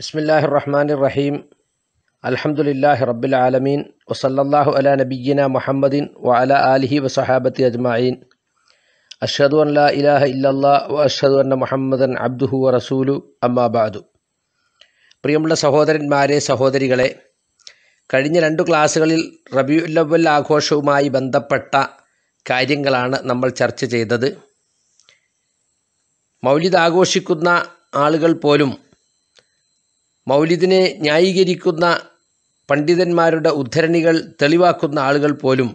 ബിസ്മില്ലാഹി റഹ്മാൻ റഹീം അലഹമുല്ലാഹി റബ്ബിൽ ആലമീൻ വസല്ലാഹു അല നബീന മുഹമ്മദിൻ വ അല ആലിഹി വസഹാബത്തി അജ്മായീൻ അഷ്ഹദു അൻ ലാ ഇലാഹ ഇല്ലല്ലാ വ അന്ന മുഹമ്മദൻ അബ്ദുഹു റസൂലു അമ്മാബാദു പ്രിയമുള്ള സഹോദരന്മാരെ സഹോദരികളെ കഴിഞ്ഞ രണ്ട് ക്ലാസ്സുകളിൽ റബിയുല്ലവൽ ആഘോഷവുമായി ബന്ധപ്പെട്ട കാര്യങ്ങളാണ് നമ്മൾ ചർച്ച ചെയ്തത് മൗലിദ് ആഘോഷിക്കുന്ന ആളുകൾ പോലും മൗലിദിനെ ന്യായീകരിക്കുന്ന പണ്ഡിതന്മാരുടെ ഉദ്ധരണികൾ തെളിവാക്കുന്ന ആളുകൾ പോലും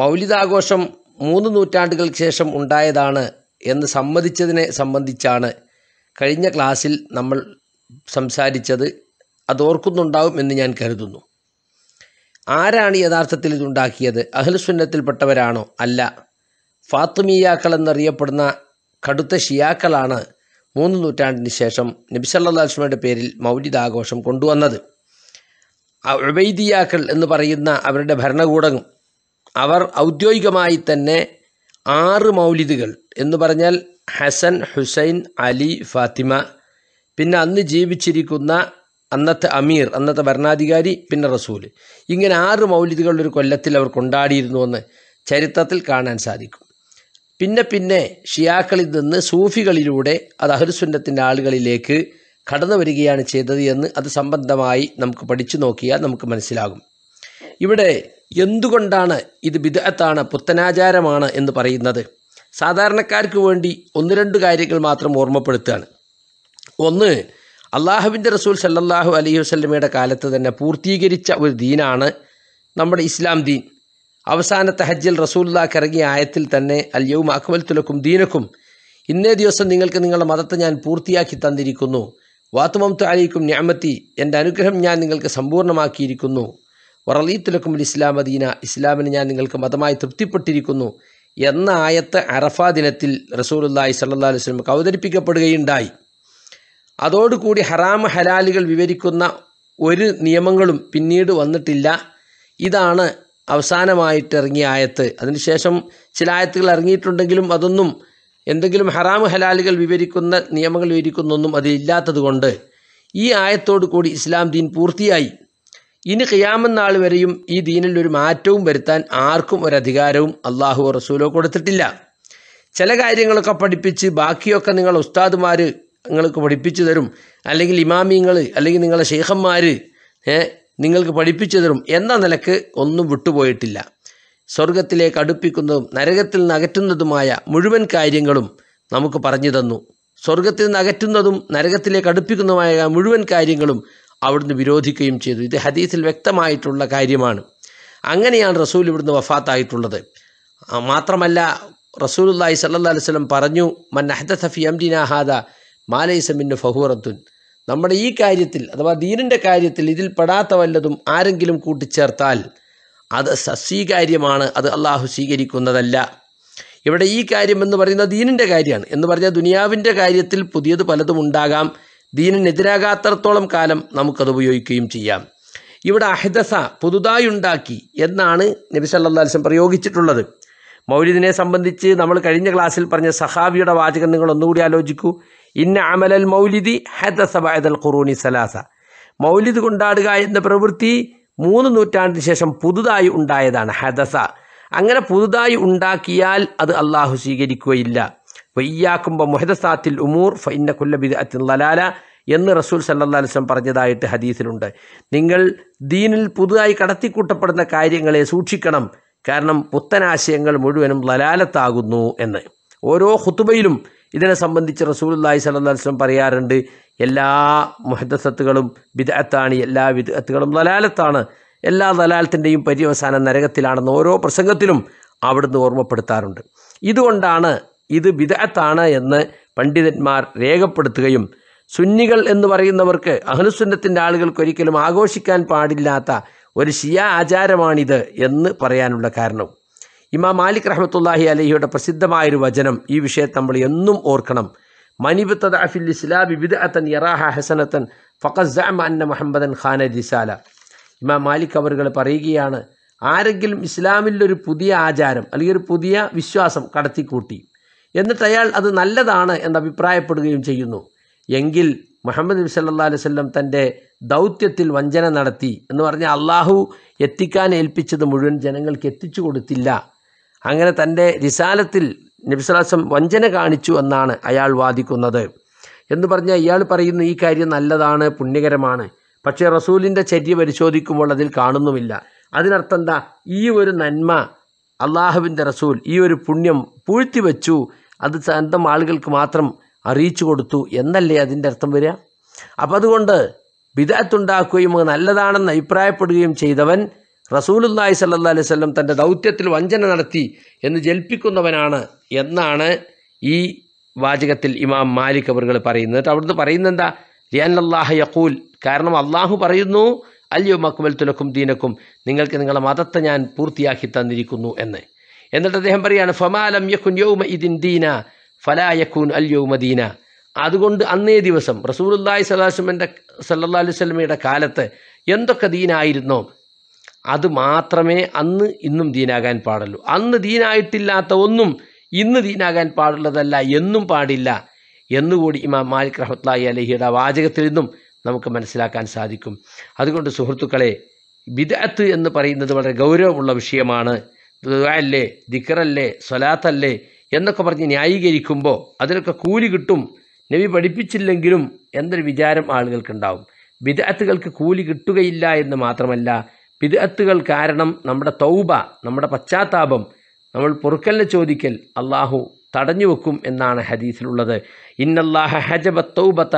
മൗലിദാഘോഷം മൂന്ന് നൂറ്റാണ്ടുകൾക്ക് ശേഷം ഉണ്ടായതാണ് എന്ന് സമ്മതിച്ചതിനെ സംബന്ധിച്ചാണ് കഴിഞ്ഞ ക്ലാസ്സിൽ നമ്മൾ സംസാരിച്ചത് അതോർക്കുന്നുണ്ടാവും എന്ന് ഞാൻ കരുതുന്നു ആരാണ് യഥാർത്ഥത്തിൽ ഇതുണ്ടാക്കിയത് അഹ്ലുസുന്നത്തിൽപ്പെട്ടവരാണോ അല്ല ഫാത്തുമിയാക്കൾ എന്നറിയപ്പെടുന്ന കടുത്ത ഷിയാക്കളാണ് മൂന്ന് നൂറ്റാണ്ടിന് ശേഷം നബിസല്ലാസ്മയുടെ പേരിൽ മൗലിദ് ആഘോഷം കൊണ്ടുവന്നത് ഉബൈദിയാക്കൾ എന്ന് പറയുന്ന അവരുടെ ഭരണകൂടം അവർ ഔദ്യോഗികമായി തന്നെ ആറ് മൗലിദുകൾ എന്ന് പറഞ്ഞാൽ ഹസൻ ഹുസൈൻ അലി ഫാത്തിമ പിന്നെ അന്ന് ജീവിച്ചിരിക്കുന്ന അന്നത്തെ അമീർ അന്നത്തെ ഭരണാധികാരി പിന്നെ റസൂൽ ഇങ്ങനെ ആറ് മൗലിദുകളുടെ ഒരു കൊല്ലത്തിൽ അവർ കൊണ്ടാടിയിരുന്നുവെന്ന് ചരിത്രത്തിൽ കാണാൻ സാധിക്കും പിന്നെ പിന്നെ ഷിയാക്കളിൽ നിന്ന് സൂഫികളിലൂടെ അത് അഹ്ലുസുന്നത്തിൻ്റെ ആളുകളിലേക്ക് കടന്നു വരികയാണ് ചെയ്തത് എന്ന് അത് സംബന്ധമായി നമുക്ക് പഠിച്ചു നോക്കിയാൽ നമുക്ക് മനസ്സിലാകും ഇവിടെ എന്തുകൊണ്ടാണ് ഇത് ബിദഅത്താണ് പുത്തനാചാരമാണ് എന്ന് പറയുന്നത് സാധാരണക്കാർക്ക് വേണ്ടി ഒന്ന് രണ്ട് കാര്യങ്ങൾ മാത്രം ഓർമ്മപ്പെടുത്തുകയാണ് ഒന്ന് അള്ളാഹുവിൻ്റെ റസൂൽ സല്ലാഹു അലൈഹി വസ്ലമയുടെ കാലത്ത് തന്നെ പൂർത്തീകരിച്ച ഒരു ദീനാണ് നമ്മുടെ ഇസ്ലാം ദീൻ അവസാനത്തെ ഹജ്ജിൽ റസൂല്ലാക്ക് ഇറങ്ങിയ ആയത്തിൽ തന്നെ അല്യവും അക്മൽ തുലക്കും ദീനക്കും ഇന്നേ ദിവസം നിങ്ങൾക്ക് നിങ്ങളുടെ മതത്തെ ഞാൻ പൂർത്തിയാക്കി തന്നിരിക്കുന്നു വാത്തുമം അലീക്കും ഞാമത്തി എൻ്റെ അനുഗ്രഹം ഞാൻ നിങ്ങൾക്ക് സമ്പൂർണ്ണമാക്കിയിരിക്കുന്നു വറലീത്തുലക്കും ഇസ്ലാം അദീന ഇസ്ലാമിന് ഞാൻ നിങ്ങൾക്ക് മതമായി തൃപ്തിപ്പെട്ടിരിക്കുന്നു എന്ന ആയത്ത് അറഫ ദിനത്തിൽ റസൂലുല്ലായി സല്ലാ അലൈഹി സ്വലമക്ക് അവതരിപ്പിക്കപ്പെടുകയുണ്ടായി അതോടുകൂടി ഹറാം ഹലാലുകൾ വിവരിക്കുന്ന ഒരു നിയമങ്ങളും പിന്നീട് വന്നിട്ടില്ല ഇതാണ് അവസാനമായിട്ട് ഇറങ്ങിയ ആയത്ത് അതിനുശേഷം ചില ആയത്തുകൾ ഇറങ്ങിയിട്ടുണ്ടെങ്കിലും അതൊന്നും എന്തെങ്കിലും ഹറാം ഹലാലുകൾ വിവരിക്കുന്ന നിയമങ്ങൾ വിവരിക്കുന്നൊന്നും അതിലില്ലാത്തതുകൊണ്ട് ഈ ആയത്തോട് കൂടി ഇസ്ലാം ദീൻ പൂർത്തിയായി ഇനി നാൾ വരെയും ഈ ദീനിൽ ഒരു മാറ്റവും വരുത്താൻ ആർക്കും ഒരധികാരവും അള്ളാഹു റസൂലോ കൊടുത്തിട്ടില്ല ചില കാര്യങ്ങളൊക്കെ പഠിപ്പിച്ച് ബാക്കിയൊക്കെ നിങ്ങൾ ഉസ്താദുമാർ നിങ്ങൾക്ക് പഠിപ്പിച്ചു തരും അല്ലെങ്കിൽ ഇമാമിങ്ങൾ അല്ലെങ്കിൽ നിങ്ങളെ ശേഖന്മാർ നിങ്ങൾക്ക് പഠിപ്പിച്ചു തരും എന്ന നിലക്ക് ഒന്നും വിട്ടുപോയിട്ടില്ല സ്വർഗത്തിലേക്ക് അടുപ്പിക്കുന്നതും നരകത്തിൽ നകറ്റുന്നതുമായ മുഴുവൻ കാര്യങ്ങളും നമുക്ക് പറഞ്ഞു തന്നു സ്വർഗത്തിൽ നകറ്റുന്നതും നരകത്തിലേക്ക് അടുപ്പിക്കുന്നതുമായ മുഴുവൻ കാര്യങ്ങളും അവിടുന്ന് വിരോധിക്കുകയും ചെയ്തു ഇത് ഹദീസിൽ വ്യക്തമായിട്ടുള്ള കാര്യമാണ് അങ്ങനെയാണ് റസൂൽ ഇവിടുന്ന് വഫാത്തായിട്ടുള്ളത് മാത്രമല്ല റസൂലുല്ലാഹി സല്ലാ വസല്ലം പറഞ്ഞു മൻ അഹദ സഫി അംദിനാഹാദ മാലൈസമിന് ഫഹൂറത്തുൻ നമ്മുടെ ഈ കാര്യത്തിൽ അഥവാ ദീനിൻ്റെ കാര്യത്തിൽ ഇതിൽ പെടാത്ത വല്ലതും ആരെങ്കിലും കൂട്ടിച്ചേർത്താൽ അത് സസ്വീകാര്യമാണ് അത് അള്ളാഹു സ്വീകരിക്കുന്നതല്ല ഇവിടെ ഈ കാര്യം എന്ന് പറയുന്ന ദീനിൻ്റെ കാര്യമാണ് എന്ന് പറഞ്ഞാൽ ദുനിയാവിൻ്റെ കാര്യത്തിൽ പുതിയത് പലതും ഉണ്ടാകാം ദീനിനെതിരാകാത്തടത്തോളം കാലം നമുക്കത് ഉപയോഗിക്കുകയും ചെയ്യാം ഇവിടെ അഹിദസ പുതുതായി ഉണ്ടാക്കി എന്നാണ് നബി സല്ലാ പ്രയോഗിച്ചിട്ടുള്ളത് മൗലിദിനെ സംബന്ധിച്ച് നമ്മൾ കഴിഞ്ഞ ക്ലാസ്സിൽ പറഞ്ഞ സഹാബിയുടെ വാചകം നിങ്ങൾ ഒന്നുകൂടി ആലോചിക്കൂ ഇന്ന അമലൽ മൗലിദി ഹദസബായതൽ ഖുറൂനി സലാസ മൗലിദ് കൊണ്ടാടുക എന്ന പ്രവൃത്തി മൂന്ന് നൂറ്റാണ്ടിന് ശേഷം പുതുതായി ഉണ്ടായതാണ് ഹദസ അങ്ങനെ പുതുതായി ഉണ്ടാക്കിയാൽ അത് അള്ളാഹു സ്വീകരിക്കുകയില്ല വയ്യാക്കുമ്പ മുഹദസാത്തിൽ ഉമൂർ ഫൈന്ന കുല്ലബിദ് അത്തിൽ ലലാല എന്ന് റസൂൽ സല്ലാസ്ലം പറഞ്ഞതായിട്ട് ഹദീസിലുണ്ട് നിങ്ങൾ ദീനിൽ പുതുതായി കടത്തിക്കൂട്ടപ്പെടുന്ന കാര്യങ്ങളെ സൂക്ഷിക്കണം കാരണം പുത്തനാശയങ്ങൾ മുഴുവനും ലലാലത്താകുന്നു എന്ന് ഓരോ ഹുത്തുബയിലും ഇതിനെ സംബന്ധിച്ച് റസൂലുല്ലാഹി സ്വലം പറയാറുണ്ട് എല്ലാ മുഹദസത്തുകളും വിദഗത്താണ് എല്ലാ വിദഗത്തുകളും ദലാലത്താണ് എല്ലാ ദലാലത്തിൻ്റെയും പര്യവസാനം നരകത്തിലാണെന്ന് ഓരോ പ്രസംഗത്തിലും അവിടുന്ന് ഓർമ്മപ്പെടുത്താറുണ്ട് ഇതുകൊണ്ടാണ് ഇത് വിദഗത്താണ് എന്ന് പണ്ഡിതന്മാർ രേഖപ്പെടുത്തുകയും സുന്നികൾ എന്ന് പറയുന്നവർക്ക് അഹനുസുന്നത്തിൻ്റെ ആളുകൾക്ക് ഒരിക്കലും ആഘോഷിക്കാൻ പാടില്ലാത്ത ഒരു ഷിയ ആചാരമാണിത് എന്ന് പറയാനുള്ള കാരണവും ഇമാം മാലിക് റഹമത്തുല്ലാഹി അലഹിയുടെ പ്രസിദ്ധമായൊരു വചനം ഈ വിഷയത്തെ നമ്മൾ എന്നും ഓർക്കണം മനിബത്തത് അഫിൽ ഇസ്ലാബി അത്തൻ യറാഹ ഹസനത്തൻ ഫക്കസ്സാം അന്ന മുഹമ്മദൻ ഖാന ദിസാല ഇമാം മാലിക് അവറുകൾ പറയുകയാണ് ആരെങ്കിലും ഇസ്ലാമിലൊരു പുതിയ ആചാരം അല്ലെങ്കിൽ ഒരു പുതിയ വിശ്വാസം കടത്തിക്കൂട്ടി എന്നിട്ട് അയാൾ അത് നല്ലതാണ് എന്ന് അഭിപ്രായപ്പെടുകയും ചെയ്യുന്നു എങ്കിൽ മുഹമ്മദ് നബി സല്ലാ അലൈഹി സ്വല്ലം തൻ്റെ ദൗത്യത്തിൽ വഞ്ചന നടത്തി എന്ന് പറഞ്ഞാൽ അള്ളാഹു എത്തിക്കാൻ ഏൽപ്പിച്ചത് മുഴുവൻ ജനങ്ങൾക്ക് എത്തിച്ചു കൊടുത്തില്ല അങ്ങനെ തൻ്റെ റിസാലത്തിൽ നബിസ്ലാസം വഞ്ചന കാണിച്ചു എന്നാണ് അയാൾ വാദിക്കുന്നത് എന്ന് പറഞ്ഞാൽ ഇയാൾ പറയുന്ന ഈ കാര്യം നല്ലതാണ് പുണ്യകരമാണ് പക്ഷേ റസൂലിൻ്റെ ചര്യ പരിശോധിക്കുമ്പോൾ അതിൽ കാണുന്നുമില്ല അതിനർത്ഥം എന്താ ഈ ഒരു നന്മ അള്ളാഹുവിൻ്റെ റസൂൽ ഈ ഒരു പുണ്യം പൂഴ്ത്തി വച്ചു അത് സ്വന്തം ആളുകൾക്ക് മാത്രം അറിയിച്ചു കൊടുത്തു എന്നല്ലേ അതിൻ്റെ അർത്ഥം വരിക അപ്പം അതുകൊണ്ട് വിദഗ്ധുണ്ടാക്കുകയും നല്ലതാണെന്ന് അഭിപ്രായപ്പെടുകയും ചെയ്തവൻ റസൂലുല്ലായി സല്ലാ അലൈഹി സ്വല്ലം തൻ്റെ ദൗത്യത്തിൽ വഞ്ചന നടത്തി എന്ന് ജൽപ്പിക്കുന്നവനാണ് എന്നാണ് ഈ വാചകത്തിൽ ഇമാം മാലിക് അവറുകൾ പറയുന്നത് എന്നിട്ട് അവിടുന്ന് എന്താ റിയാൻ അള്ളാഹ യക്കൂൽ കാരണം അള്ളാഹു പറയുന്നു അല്യോ മക്കുമൽ തുലക്കും ദീനക്കും നിങ്ങൾക്ക് നിങ്ങളുടെ മതത്തെ ഞാൻ പൂർത്തിയാക്കി തന്നിരിക്കുന്നു എന്ന് എന്നിട്ട് അദ്ദേഹം പറയാണ് ഫമാലം യഖുൻ യൗമ ഇദിൻ ദീന ഫലാ യഖുൻ അല്യോ മദീന അതുകൊണ്ട് അന്നേ ദിവസം റസൂലുള്ളാഹി സലാഹുമൻ്റെ സല്ലാ അലൈഹി സ്വലമയുടെ കാലത്ത് എന്തൊക്കെ ദീനായിരുന്നോ അത് മാത്രമേ അന്ന് ഇന്നും ദീനാകാൻ പാടുള്ളൂ അന്ന് ദീനായിട്ടില്ലാത്ത ഒന്നും ഇന്ന് ദീനാകാൻ പാടുള്ളതല്ല എന്നും പാടില്ല എന്നുകൂടി ഇമാം മാലിക് റഹ്മത്ലായി അലഹിയുടെ വാചകത്തിൽ നിന്നും നമുക്ക് മനസ്സിലാക്കാൻ സാധിക്കും അതുകൊണ്ട് സുഹൃത്തുക്കളെ ബിദ്അത്ത് എന്ന് പറയുന്നത് വളരെ ഗൗരവമുള്ള വിഷയമാണ് അല്ലേ ദിക്കറല്ലേ സ്വലാത്തല്ലേ എന്നൊക്കെ പറഞ്ഞ് ന്യായീകരിക്കുമ്പോൾ അതിനൊക്കെ കൂലി കിട്ടും നബി പഠിപ്പിച്ചില്ലെങ്കിലും എന്നൊരു വിചാരം ആളുകൾക്കുണ്ടാവും ബിദ്അത്തുകൾക്ക് കൂലി കിട്ടുകയില്ല എന്ന് മാത്രമല്ല ബിദ്അത്തുകൾ കാരണം നമ്മുടെ തൗബ നമ്മുടെ പശ്ചാത്താപം നമ്മൾ പൊറുക്കലിനെ ചോദിക്കൽ അള്ളാഹു തടഞ്ഞു വെക്കും എന്നാണ് ഹദീസിലുള്ളത് ഇന്നല്ലാഹ ഹജബ തൗബത്ത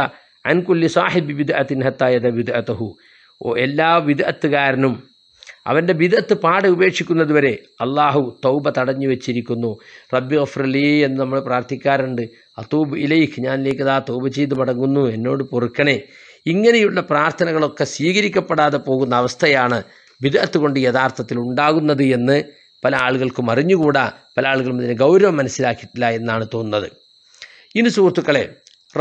അൻകുല്ലി സാഹിബ് ബിദ്അത്തിൻ ഹത്തായത് ബിദ്അത്തഹു ഓ എല്ലാ വിദഗ്ധകാരനും അവൻ്റെ വിദഗ്ധ പാട് ഉപേക്ഷിക്കുന്നതുവരെ അള്ളാഹു തൗബ തടഞ്ഞു വെച്ചിരിക്കുന്നു റബ്ബി ഒഫ്രലി എന്ന് നമ്മൾ പ്രാർത്ഥിക്കാറുണ്ട് അതൂബ് ഇലൈഖ് ഞാനിലേക്ക് ആ തൗബ ചെയ്ത് മടങ്ങുന്നു എന്നോട് പൊറുക്കണേ ഇങ്ങനെയുള്ള പ്രാർത്ഥനകളൊക്കെ സ്വീകരിക്കപ്പെടാതെ പോകുന്ന അവസ്ഥയാണ് വിദഗ്ധത്ത് കൊണ്ട് യഥാർത്ഥത്തിൽ ഉണ്ടാകുന്നത് എന്ന് പല ആളുകൾക്കും അറിഞ്ഞുകൂടാ പല ആളുകളും ഇതിനെ ഗൗരവം മനസ്സിലാക്കിയിട്ടില്ല എന്നാണ് തോന്നുന്നത് ഇനി സുഹൃത്തുക്കളെ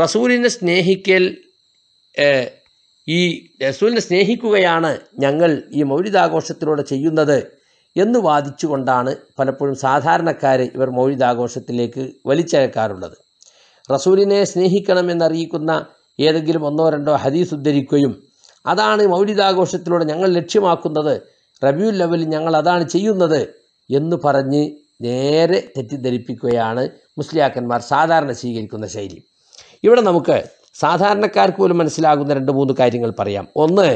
റസൂലിനെ സ്നേഹിക്കൽ ഈ റസൂലിനെ സ്നേഹിക്കുകയാണ് ഞങ്ങൾ ഈ മൗലിതാഘോഷത്തിലൂടെ ചെയ്യുന്നത് എന്ന് വാദിച്ചുകൊണ്ടാണ് പലപ്പോഴും സാധാരണക്കാർ ഇവർ മൗലിതാഘോഷത്തിലേക്ക് വലിച്ചയക്കാറുള്ളത് റസൂലിനെ സ്നേഹിക്കണമെന്നറിയിക്കുന്ന ഏതെങ്കിലും ഒന്നോ രണ്ടോ ഹദീസ് ഉദ്ധരിക്കുകയും അതാണ് മൗലിതാഘോഷത്തിലൂടെ ഞങ്ങൾ ലക്ഷ്യമാക്കുന്നത് റബ്യൂ ലെവലിൽ ഞങ്ങൾ അതാണ് ചെയ്യുന്നത് എന്ന് പറഞ്ഞ് നേരെ തെറ്റിദ്ധരിപ്പിക്കുകയാണ് മുസ്ലിയാക്കന്മാർ സാധാരണ സ്വീകരിക്കുന്ന ശൈലി ഇവിടെ നമുക്ക് സാധാരണക്കാർക്ക് പോലും മനസ്സിലാകുന്ന രണ്ട് മൂന്ന് കാര്യങ്ങൾ പറയാം ഒന്ന്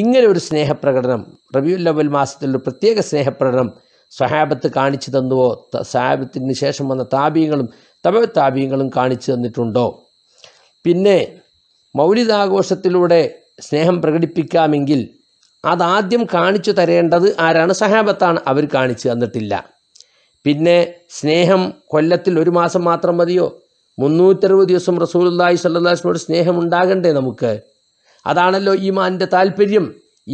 ഇങ്ങനെ ഒരു സ്നേഹപ്രകടനം റബിയുൽ ലെവൽ മാസത്തിൽ ഒരു പ്രത്യേക സ്നേഹപ്രകടനം സഹാബത്ത് കാണിച്ചു തന്നുവോ സഹാബത്തിന് ശേഷം വന്ന താപീയങ്ങളും തപ താപീയങ്ങളും കാണിച്ചു തന്നിട്ടുണ്ടോ പിന്നെ മൗലിതാഘോഷത്തിലൂടെ സ്നേഹം പ്രകടിപ്പിക്കാമെങ്കിൽ അതാദ്യം കാണിച്ചു തരേണ്ടത് ആരാണ് സഹാബത്താണ് അവർ കാണിച്ചു തന്നിട്ടില്ല പിന്നെ സ്നേഹം കൊല്ലത്തിൽ ഒരു മാസം മാത്രം മതിയോ മുന്നൂറ്ററുപത് ദിവസം റസൂലുല്ലായി സല്ലാസ്മിനോട് സ്നേഹം ഉണ്ടാകണ്ടേ നമുക്ക് അതാണല്ലോ ഈമാൻ്റെ താല്പര്യം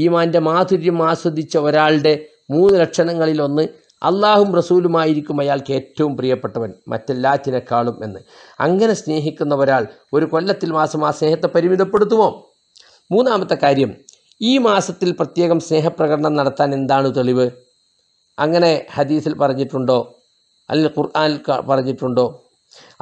ഈമാൻ്റെ മാധുര്യം ആസ്വദിച്ച ഒരാളുടെ മൂന്ന് ലക്ഷണങ്ങളിലൊന്ന് അള്ളാഹും റസൂലുമായിരിക്കും അയാൾക്ക് ഏറ്റവും പ്രിയപ്പെട്ടവൻ മറ്റെല്ലാറ്റിനേക്കാളും എന്ന് അങ്ങനെ സ്നേഹിക്കുന്ന ഒരാൾ ഒരു കൊല്ലത്തിൽ മാസം ആ സ്നേഹത്തെ പരിമിതപ്പെടുത്തുമോ മൂന്നാമത്തെ കാര്യം ഈ മാസത്തിൽ പ്രത്യേകം സ്നേഹപ്രകടനം നടത്താൻ എന്താണ് തെളിവ് അങ്ങനെ ഹദീസിൽ പറഞ്ഞിട്ടുണ്ടോ അല്ലെ ഖുർആാനിൽ പറഞ്ഞിട്ടുണ്ടോ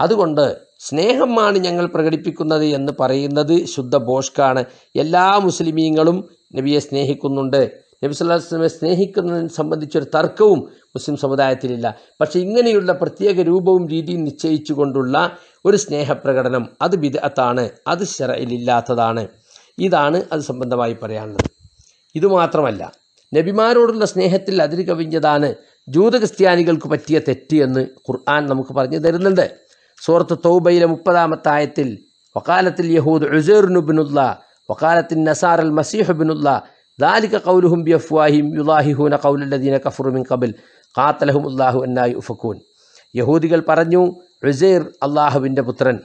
അതുകൊണ്ട് സ്നേഹമാണ് ഞങ്ങൾ പ്രകടിപ്പിക്കുന്നത് എന്ന് പറയുന്നത് ശുദ്ധ ബോഷ്കാണ് എല്ലാ മുസ്ലിമീങ്ങളും നബിയെ സ്നേഹിക്കുന്നുണ്ട് നബി സുല്ലാസ്ലമെ സ്നേഹിക്കുന്നതിനെ സംബന്ധിച്ചൊരു തർക്കവും മുസ്ലിം സമുദായത്തിലില്ല പക്ഷേ ഇങ്ങനെയുള്ള പ്രത്യേക രൂപവും രീതിയും നിശ്ചയിച്ചുകൊണ്ടുള്ള ഒരു സ്നേഹപ്രകടനം അത് വിദഗ്ധത്താണ് അത് ശരയിലില്ലാത്തതാണ് ഇതാണ് അത് സംബന്ധമായി പറയാനുള്ളത് ഇതുമാത്രമല്ല നബിമാരോടുള്ള സ്നേഹത്തിൽ അതിര് കവിഞ്ഞതാണ് ജൂത ക്രിസ്ത്യാനികൾക്ക് പറ്റിയ തെറ്റ് എന്ന് ഖുർആൻ നമുക്ക് പറഞ്ഞു തരുന്നുണ്ട് സുഹൃത്ത് തൗബയിലെ മുപ്പതാമത്തെ ആയത്തിൽ വക്കാലത്തിൽ യഹൂദ് ഉസേർനുബിനുള്ള വക്കാലത്തിൽ നസാർ അൽ മസീഹുബിനുള്ള ദാലിക കൗലുഹും ബി അഫ്വാഹിം യുലാഹിഹൂന കൗലല്ലദീന കഫുറുമിൻ കബിൽ കാത്തലഹും അള്ളാഹു എന്നായി ഉഫക്കൂൻ യഹൂദികൾ പറഞ്ഞു റിസേർ അള്ളാഹുവിൻ്റെ പുത്രൻ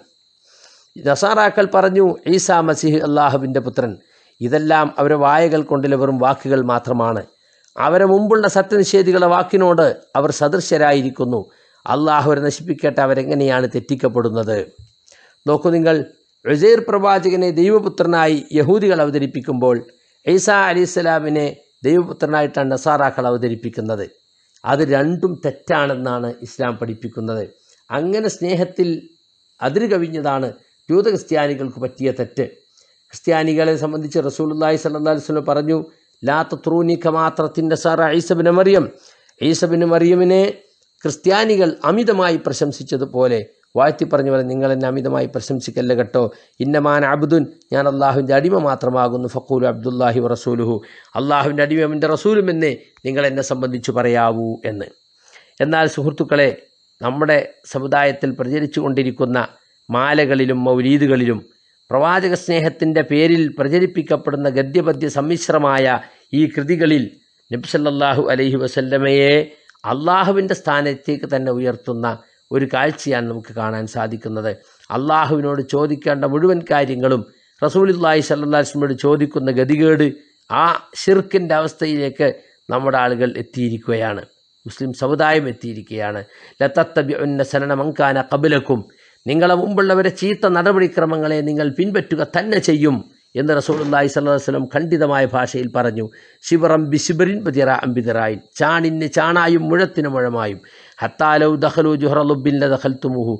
നസാറാക്കൾ പറഞ്ഞു ഈസാ മസിഹ് അള്ളാഹുവിൻ്റെ പുത്രൻ ഇതെല്ലാം അവരെ വായകൾ കൊണ്ടുള്ള വെറും വാക്കുകൾ മാത്രമാണ് അവരെ മുമ്പുള്ള സത്യനിഷേധികളുടെ വാക്കിനോട് അവർ സദൃശരായിരിക്കുന്നു അള്ളാഹു അവരെ നശിപ്പിക്കട്ടെ അവരെങ്ങനെയാണ് തെറ്റിക്കപ്പെടുന്നത് നോക്കൂ നിങ്ങൾ റിസൈർ പ്രവാചകനെ ദൈവപുത്രനായി യഹൂദികൾ അവതരിപ്പിക്കുമ്പോൾ ഈസാ ഇസ്ലാമിനെ ദൈവപുത്രനായിട്ടാണ് നസാറാക്കൾ അവതരിപ്പിക്കുന്നത് അത് രണ്ടും തെറ്റാണെന്നാണ് ഇസ്ലാം പഠിപ്പിക്കുന്നത് അങ്ങനെ സ്നേഹത്തിൽ അതിരുകവിഞ്ഞതാണ് കവിഞ്ഞതാണ് ജൂത ക്രിസ്ത്യാനികൾക്ക് പറ്റിയ തെറ്റ് ക്രിസ്ത്യാനികളെ സംബന്ധിച്ച് റസൂലുല്ലായി സല്ലാ വസ്ലം പറഞ്ഞു ലാത്ത ത്രൂനിക്ക മാത്രത്തിൻ്റെ സാറ ഐസബിന് മറിയം ഐസബിന് മറിയമിനെ ക്രിസ്ത്യാനികൾ അമിതമായി പ്രശംസിച്ചതുപോലെ വാഴ്ത്തി പറഞ്ഞു പോലെ നിങ്ങൾ എന്നെ അമിതമായി പ്രശംസിക്കല്ല കേട്ടോ ഇന്നമാൻ അബ്ദുൻ ഞാൻ അള്ളാഹുവിൻ്റെ അടിമ മാത്രമാകുന്നു ഫക്കൂലു അബ്ദുല്ലാഹി റസൂലുഹു അള്ളാഹുവിൻ്റെ അടിമൻ്റെ റസൂലും എന്നെ നിങ്ങൾ എന്നെ സംബന്ധിച്ച് പറയാവൂ എന്ന് എന്നാൽ സുഹൃത്തുക്കളെ നമ്മുടെ സമുദായത്തിൽ പ്രചരിച്ചു കൊണ്ടിരിക്കുന്ന മാലകളിലും മൗലീദുകളിലും പ്രവാചക സ്നേഹത്തിൻ്റെ പേരിൽ പ്രചരിപ്പിക്കപ്പെടുന്ന ഗദ്യപദ്യ സമ്മിശ്രമായ ഈ കൃതികളിൽ നബ്സല്ലാഹു അലൈഹി വസല്ലമയെ അള്ളാഹുവിൻ്റെ സ്ഥാനത്തേക്ക് തന്നെ ഉയർത്തുന്ന ഒരു കാഴ്ചയാണ് നമുക്ക് കാണാൻ സാധിക്കുന്നത് അള്ളാഹുവിനോട് ചോദിക്കേണ്ട മുഴുവൻ കാര്യങ്ങളും റസൂലില്ലാഹി സല്ലാസ്മയോട് ചോദിക്കുന്ന ഗതികേട് ആ ഷിർക്കിൻ്റെ അവസ്ഥയിലേക്ക് നമ്മുടെ ആളുകൾ എത്തിയിരിക്കുകയാണ് മുസ്ലിം സമുദായം എത്തിയിരിക്കുകയാണ് ലത്തത്തബി ഉന്ന മങ്കാന കബിലക്കും നിങ്ങളെ മുമ്പുള്ളവരെ ചീത്ത നടപടിക്രമങ്ങളെ നിങ്ങൾ പിൻപറ്റുക തന്നെ ചെയ്യും എന്ന് അലൈഹി വസല്ലം ഖണ്ഡിതമായ ഭാഷയിൽ പറഞ്ഞു ശിവറം ബിശിബറിൻ ബിതിറ അംബിതിറായിൻ ചാണിന് ചാണായും മുഴത്തിന് മുഴമായും ഹത്താലൗ ദഹലു ജുഹറലുബില്ല ദഹൽത്തുമുഹു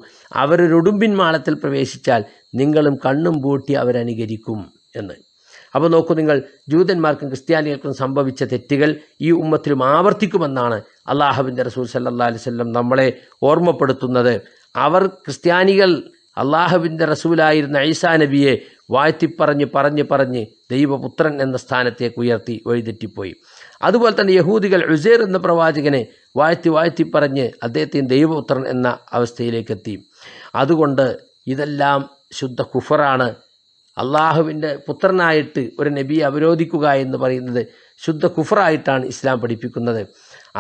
അവരൊരുടുമ്പിൻ മാളത്തിൽ പ്രവേശിച്ചാൽ നിങ്ങളും കണ്ണും പൂട്ടി അവരനുകരിക്കും എന്ന് അപ്പോൾ നോക്കൂ നിങ്ങൾ ജൂതന്മാർക്കും ക്രിസ്ത്യാനികൾക്കും സംഭവിച്ച തെറ്റുകൾ ഈ ഉമ്മത്തിലും ആവർത്തിക്കുമെന്നാണ് അല്ലാഹുവിൻ്റെ റസൂൽ സല്ലാ അലൈവല്ലം നമ്മളെ ഓർമ്മപ്പെടുത്തുന്നത് അവർ ക്രിസ്ത്യാനികൾ അള്ളാഹുവിൻ്റെ റസൂലായിരുന്ന ഐസാ നബിയെ വാഴ്ത്തിപ്പറഞ്ഞ് പറഞ്ഞ് പറഞ്ഞ് ദൈവപുത്രൻ എന്ന സ്ഥാനത്തേക്ക് ഉയർത്തി വഴിതെറ്റിപ്പോയി അതുപോലെ തന്നെ യഹൂദികൾ ഉസേർ എന്ന പ്രവാചകനെ വാഴ്ത്തി വാഴ്ത്തിപ്പറഞ്ഞ് അദ്ദേഹത്തെ ദൈവപുത്രൻ എന്ന അവസ്ഥയിലേക്കെത്തി അതുകൊണ്ട് ഇതെല്ലാം ശുദ്ധ കുഫറാണ് അള്ളാഹുവിൻ്റെ പുത്രനായിട്ട് ഒരു നബിയെ അവരോധിക്കുക എന്ന് പറയുന്നത് ശുദ്ധ കുഫറായിട്ടാണ് ഇസ്ലാം പഠിപ്പിക്കുന്നത്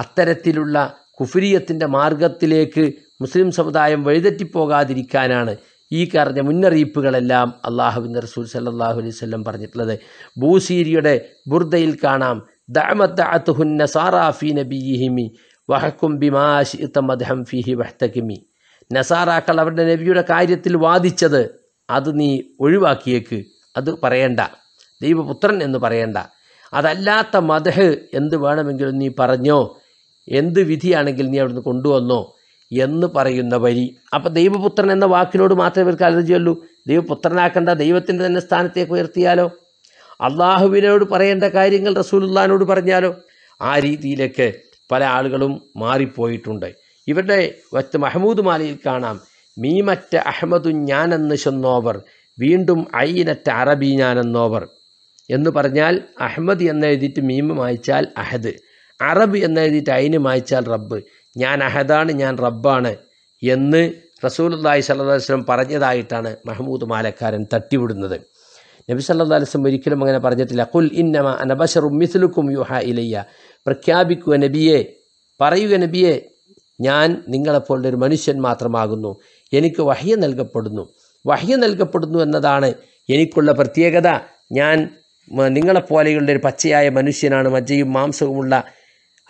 അത്തരത്തിലുള്ള കുഫിരിയത്തിൻ്റെ മാർഗത്തിലേക്ക് മുസ്ലിം സമുദായം വഴിതെറ്റിപ്പോകാതിരിക്കാനാണ് ഈ പറഞ്ഞ മുന്നറിയിപ്പുകളെല്ലാം അള്ളാഹുബിൻ റസൂൽ സല്ലാഹു അലൈഹി സ്വല്ലം പറഞ്ഞിട്ടുള്ളത് ബൂസീരിയുടെ ബുർദയിൽ കാണാം ദഅമത്തഅത്തുഹുന്ന നബിഹിമി വഹക്കും ബിമാശി മദ്ഹം ഫിഹി വഹ്തകിമി നസാറാക്കൾ അവരുടെ നബിയുടെ കാര്യത്തിൽ വാദിച്ചത് അത് നീ ഒഴിവാക്കിയേക്ക് അത് പറയണ്ട ദൈവപുത്രൻ എന്ന് പറയണ്ട അതല്ലാത്ത മതഹ് എന്ത് വേണമെങ്കിലും നീ പറഞ്ഞോ എന്ത് വിധിയാണെങ്കിൽ നീ അവിടുന്ന് കൊണ്ടുവന്നോ എന്ന് പറയുന്ന വരി അപ്പം ദൈവപുത്രൻ എന്ന വാക്കിനോട് മാത്രമേ ഇവർക്ക് ഉള്ളൂ ദൈവപുത്രനാക്കേണ്ട ദൈവത്തിൻ്റെ തന്നെ സ്ഥാനത്തേക്ക് ഉയർത്തിയാലോ അള്ളാഹുവിനോട് പറയേണ്ട കാര്യങ്ങൾ റസൂലുല്ലാനോട് പറഞ്ഞാലോ ആ രീതിയിലൊക്കെ പല ആളുകളും മാറിപ്പോയിട്ടുണ്ട് ഇവരുടെ വറ്റ് മഹമൂദ് മാലിയിൽ കാണാം മീമറ്റ അഹമ്മദു ഞാനെന്ന് ചെന്നോവർ വീണ്ടും ഐനറ്റ അറബി ഞാനെന്നോവർ എന്ന് പറഞ്ഞാൽ അഹമ്മദ് എന്നെഴുതിയിട്ട് മീമ് വായിച്ചാൽ അഹദ് അറബ് എന്നെഴുതിയിട്ട് അയിന് വായിച്ചാൽ റബ്ബ് ഞാൻ അഹദാണ് ഞാൻ റബ്ബാണ് എന്ന് റസൂലി സല്ലാസ്ലം പറഞ്ഞതായിട്ടാണ് മഹമ്മൂദ് മാലക്കാരൻ തട്ടിവിടുന്നത് നബി സല്ലാ അലിസ്ലം ഒരിക്കലും അങ്ങനെ പറഞ്ഞിട്ടില്ല കുൽ ഇന്നമ അനബഷറും മിസ്ലുക്കും യുഹ ഇലയ്യ പ്രഖ്യാപിക്കുക നബിയെ പറയുക നബിയെ ഞാൻ നിങ്ങളെപ്പോലുള്ള ഒരു മനുഷ്യൻ മാത്രമാകുന്നു എനിക്ക് വഹ്യ നൽകപ്പെടുന്നു വഹ്യ നൽകപ്പെടുന്നു എന്നതാണ് എനിക്കുള്ള പ്രത്യേകത ഞാൻ നിങ്ങളെപ്പോലെയുള്ള ഒരു പച്ചയായ മനുഷ്യനാണ് മജ്ജയും മാംസവുമുള്ള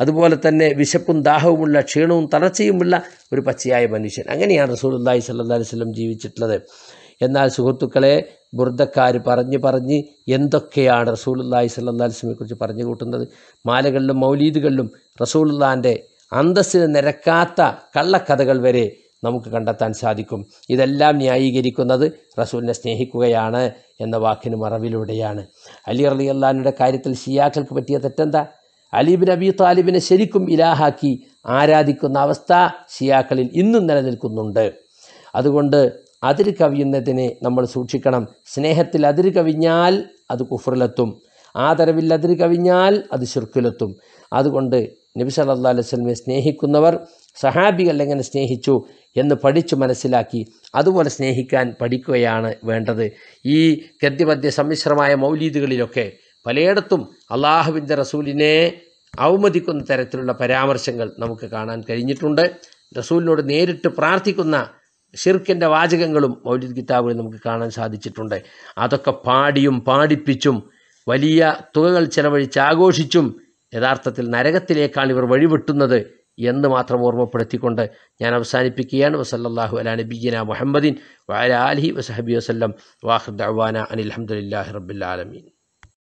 അതുപോലെ തന്നെ വിശപ്പും ദാഹവുമുള്ള ക്ഷീണവും തളർച്ചയുമുള്ള ഒരു പച്ചയായ മനുഷ്യൻ അങ്ങനെയാണ് റസൂൽ അള്ളാഹി സല്ലാ വസ്ലം ജീവിച്ചിട്ടുള്ളത് എന്നാൽ സുഹൃത്തുക്കളെ ബുർദക്കാർ പറഞ്ഞ് പറഞ്ഞ് എന്തൊക്കെയാണ് റസൂലുല്ലാഹി സല്ലാസ്ലമിനെ കുറിച്ച് പറഞ്ഞു കൂട്ടുന്നത് മാലകളിലും മൗലീദുകളിലും റസൂലുല്ലാൻ്റെ അന്തസ്സിന് നിരക്കാത്ത കള്ളക്കഥകൾ വരെ നമുക്ക് കണ്ടെത്താൻ സാധിക്കും ഇതെല്ലാം ന്യായീകരിക്കുന്നത് റസൂലിനെ സ്നേഹിക്കുകയാണ് എന്ന വാക്കിന് മറവിലൂടെയാണ് അലി അള്ളി കാര്യത്തിൽ ഷിയാക്കൾക്ക് പറ്റിയ തെറ്റെന്താ അലീബിൻ അബി താലിബിനെ ശരിക്കും ഇലാഹാക്കി ആരാധിക്കുന്ന അവസ്ഥ ഷിയാക്കളിൽ ഇന്നും നിലനിൽക്കുന്നുണ്ട് അതുകൊണ്ട് അതിര് കവിയുന്നതിനെ നമ്മൾ സൂക്ഷിക്കണം സ്നേഹത്തിൽ അതിര് കവിഞ്ഞാൽ അത് കുഫറിലെത്തും ആദരവിൽ അതിര് കവിഞ്ഞാൽ അത് ശുർക്കിലെത്തും അതുകൊണ്ട് നബി സല്ലാ അലൈവലമെ സ്നേഹിക്കുന്നവർ സഹാബികൾ എങ്ങനെ സ്നേഹിച്ചു എന്ന് പഠിച്ചു മനസ്സിലാക്കി അതുപോലെ സ്നേഹിക്കാൻ പഠിക്കുകയാണ് വേണ്ടത് ഈ ഗദ്യപദ്യ സമ്മിശ്രമായ മൗലീദുകളിലൊക്കെ പലയിടത്തും അള്ളാഹുവിൻ്റെ റസൂലിനെ അവമതിക്കുന്ന തരത്തിലുള്ള പരാമർശങ്ങൾ നമുക്ക് കാണാൻ കഴിഞ്ഞിട്ടുണ്ട് റസൂലിനോട് നേരിട്ട് പ്രാർത്ഥിക്കുന്ന ഷിർക്കിൻ്റെ വാചകങ്ങളും മൗലിദ് കിതാബുകളിൽ നമുക്ക് കാണാൻ സാധിച്ചിട്ടുണ്ട് അതൊക്കെ പാടിയും പാടിപ്പിച്ചും വലിയ തുകകൾ ചെലവഴിച്ച് ആഘോഷിച്ചും യഥാർത്ഥത്തിൽ നരകത്തിലേക്കാണ് ഇവർ വഴിവെട്ടുന്നത് എന്ന് മാത്രം ഓർമ്മപ്പെടുത്തിക്കൊണ്ട് ഞാൻ അവസാനിപ്പിക്കുകയാണ് വസല്ലാഹു അലാ നബീന മുഹമ്മദിൻ വഅല അലി വസഹബി വസ്ലം വാഹുദ്ദാന അനിൽ റബ്ബിൽ ആലമീൻ